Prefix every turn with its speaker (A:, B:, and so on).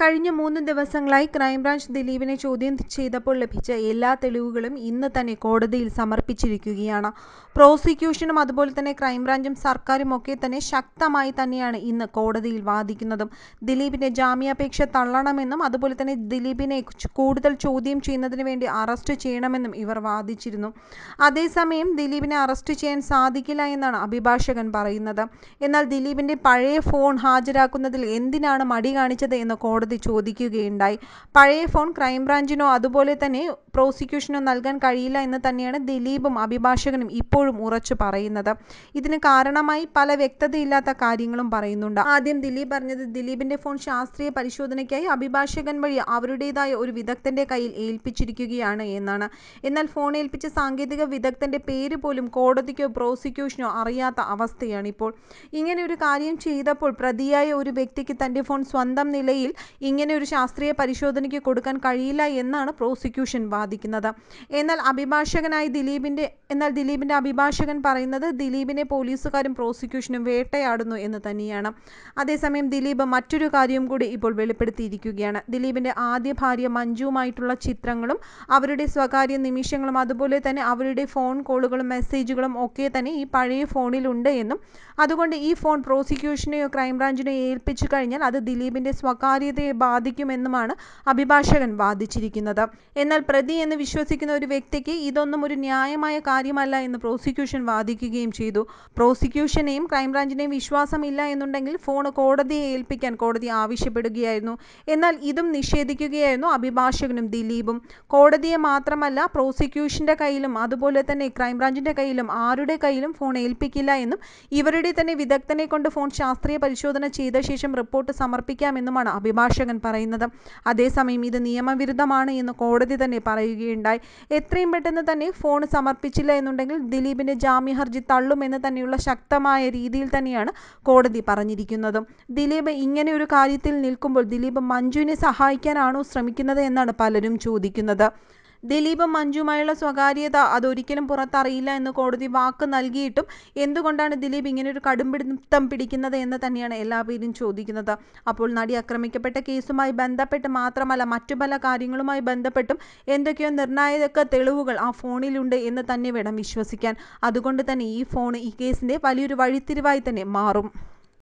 A: കഴിഞ്ഞ മൂന്ന് ദിവസങ്ങളായി ക്രൈംബ്രാഞ്ച് ദിലീപിനെ ചോദ്യം ചെയ്തപ്പോൾ ലഭിച്ച എല്ലാ തെളിവുകളും ഇന്ന് തന്നെ കോടതിയിൽ സമർപ്പിച്ചിരിക്കുകയാണ് പ്രോസിക്യൂഷനും അതുപോലെ തന്നെ ക്രൈംബ്രാഞ്ചും സർക്കാരും ഒക്കെ തന്നെ ശക്തമായി തന്നെയാണ് ഇന്ന് കോടതിയിൽ വാദിക്കുന്നതും ദിലീപിന്റെ ജാമ്യാപേക്ഷ തള്ളണമെന്നും അതുപോലെ തന്നെ ദിലീപിനെ കൂടുതൽ ചോദ്യം ചെയ്യുന്നതിന് വേണ്ടി അറസ്റ്റ് ചെയ്യണമെന്നും ഇവർ വാദിച്ചിരുന്നു അതേസമയം ദിലീപിനെ അറസ്റ്റ് ചെയ്യാൻ സാധിക്കില്ല എന്നാണ് അഭിഭാഷകൻ പറയുന്നത് എന്നാൽ ദിലീപിന്റെ പഴയ ഫോൺ ഹാജരാക്കുന്നതിൽ എന്തിനാണ് മടി കാണിച്ചത് എന്ന് കോടതി കോടതി ചോദിക്കുകയുണ്ടായി പഴയ ഫോൺ ക്രൈംബ്രാഞ്ചിനോ അതുപോലെ തന്നെ പ്രോസിക്യൂഷനോ നൽകാൻ കഴിയില്ല എന്ന് തന്നെയാണ് ദിലീപും അഭിഭാഷകനും ഇപ്പോഴും ഉറച്ചു പറയുന്നത് ഇതിന് കാരണമായി പല വ്യക്തതയില്ലാത്ത കാര്യങ്ങളും പറയുന്നുണ്ട് ആദ്യം ദിലീപ് പറഞ്ഞത് ദിലീപിന്റെ ഫോൺ ശാസ്ത്രീയ പരിശോധനയ്ക്കായി അഭിഭാഷകൻ വഴി അവരുടേതായ ഒരു വിദഗ്ധന്റെ കയ്യിൽ ഏൽപ്പിച്ചിരിക്കുകയാണ് എന്നാണ് എന്നാൽ ഫോൺ ഏൽപ്പിച്ച സാങ്കേതിക വിദഗ്ധന്റെ പേര് പോലും കോടതിക്കോ പ്രോസിക്യൂഷനോ അറിയാത്ത അവസ്ഥയാണ് ഇപ്പോൾ ഇങ്ങനെ ഒരു കാര്യം ചെയ്തപ്പോൾ പ്രതിയായ ഒരു വ്യക്തിക്ക് തന്റെ ഫോൺ സ്വന്തം നിലയിൽ ഇങ്ങനെ ഒരു ശാസ്ത്രീയ പരിശോധനയ്ക്ക് കൊടുക്കാൻ കഴിയില്ല എന്നാണ് പ്രോസിക്യൂഷൻ വാദിക്കുന്നത് എന്നാൽ അഭിഭാഷകനായി ദിലീപിൻ്റെ എന്നാൽ ദിലീപിൻ്റെ അഭിഭാഷകൻ പറയുന്നത് ദിലീപിനെ പോലീസുകാരും പ്രോസിക്യൂഷനും വേട്ടയാടുന്നു എന്ന് തന്നെയാണ് അതേസമയം ദിലീപ് മറ്റൊരു കാര്യം കൂടി ഇപ്പോൾ വെളിപ്പെടുത്തിയിരിക്കുകയാണ് ദിലീപിൻ്റെ ആദ്യ ഭാര്യ മഞ്ജുവുമായിട്ടുള്ള ചിത്രങ്ങളും അവരുടെ സ്വകാര്യ നിമിഷങ്ങളും അതുപോലെ തന്നെ അവരുടെ ഫോൺ കോളുകളും മെസ്സേജുകളും ഒക്കെ തന്നെ ഈ പഴയ ഫോണിലുണ്ട് എന്നും അതുകൊണ്ട് ഈ ഫോൺ പ്രോസിക്യൂഷനെയോ ക്രൈംബ്രാഞ്ചിനെയോ ഏൽപ്പിച്ചു കഴിഞ്ഞാൽ അത് ദിലീപിൻ്റെ സ്വകാര്യതയെ സുരക്ഷയെ ബാധിക്കുമെന്നുമാണ് അഭിഭാഷകൻ വാദിച്ചിരിക്കുന്നത് എന്നാൽ പ്രതി എന്ന് വിശ്വസിക്കുന്ന ഒരു വ്യക്തിക്ക് ഇതൊന്നും ഒരു ന്യായമായ കാര്യമല്ല എന്ന് പ്രോസിക്യൂഷൻ വാദിക്കുകയും ചെയ്തു പ്രോസിക്യൂഷനെയും ക്രൈംബ്രാഞ്ചിനെയും വിശ്വാസമില്ല എന്നുണ്ടെങ്കിൽ ഫോൺ കോടതിയെ ഏൽപ്പിക്കാൻ കോടതി ആവശ്യപ്പെടുകയായിരുന്നു എന്നാൽ ഇതും നിഷേധിക്കുകയായിരുന്നു അഭിഭാഷകനും ദിലീപും കോടതിയെ മാത്രമല്ല പ്രോസിക്യൂഷന്റെ കയ്യിലും അതുപോലെ തന്നെ ക്രൈംബ്രാഞ്ചിന്റെ കയ്യിലും ആരുടെ കയ്യിലും ഫോൺ ഏൽപ്പിക്കില്ല എന്നും ഇവരുടെ തന്നെ വിദഗ്ധനെ കൊണ്ട് ഫോൺ ശാസ്ത്രീയ പരിശോധന ചെയ്ത ശേഷം റിപ്പോർട്ട് സമർപ്പിക്കാമെന്നുമാണ് അഭിഭാഷകൻ അഭിഭാഷകൻ പറയുന്നത് അതേസമയം ഇത് നിയമവിരുദ്ധമാണ് എന്ന് കോടതി തന്നെ പറയുകയുണ്ടായി എത്രയും പെട്ടെന്ന് തന്നെ ഫോൺ സമർപ്പിച്ചില്ല എന്നുണ്ടെങ്കിൽ ദിലീപിൻ്റെ ജാമ്യഹർജി തള്ളുമെന്ന് തന്നെയുള്ള ശക്തമായ രീതിയിൽ തന്നെയാണ് കോടതി പറഞ്ഞിരിക്കുന്നത് ദിലീപ് ഇങ്ങനെ ഒരു കാര്യത്തിൽ നിൽക്കുമ്പോൾ ദിലീപ് മഞ്ജുവിനെ സഹായിക്കാനാണോ ശ്രമിക്കുന്നത് എന്നാണ് പലരും ചോദിക്കുന്നത് ദിലീപും മഞ്ജുമായുള്ള സ്വകാര്യത അതൊരിക്കലും പുറത്തറിയില്ല എന്ന് കോടതി വാക്ക് നൽകിയിട്ടും എന്തുകൊണ്ടാണ് ദിലീപ് ഇങ്ങനെ ഒരു കടുംപിടുത്തം പിടിക്കുന്നത് എന്ന് തന്നെയാണ് എല്ലാ പേരും ചോദിക്കുന്നത് അപ്പോൾ നടി ആക്രമിക്കപ്പെട്ട കേസുമായി ബന്ധപ്പെട്ട് മാത്രമല്ല മറ്റു പല കാര്യങ്ങളുമായി ബന്ധപ്പെട്ടും എന്തൊക്കെയോ നിർണായക തെളിവുകൾ ആ ഫോണിലുണ്ട് എന്ന് തന്നെ വേണം വിശ്വസിക്കാൻ അതുകൊണ്ട് തന്നെ ഈ ഫോൺ ഈ കേസിന്റെ വലിയൊരു വഴിത്തിരിവായി തന്നെ മാറും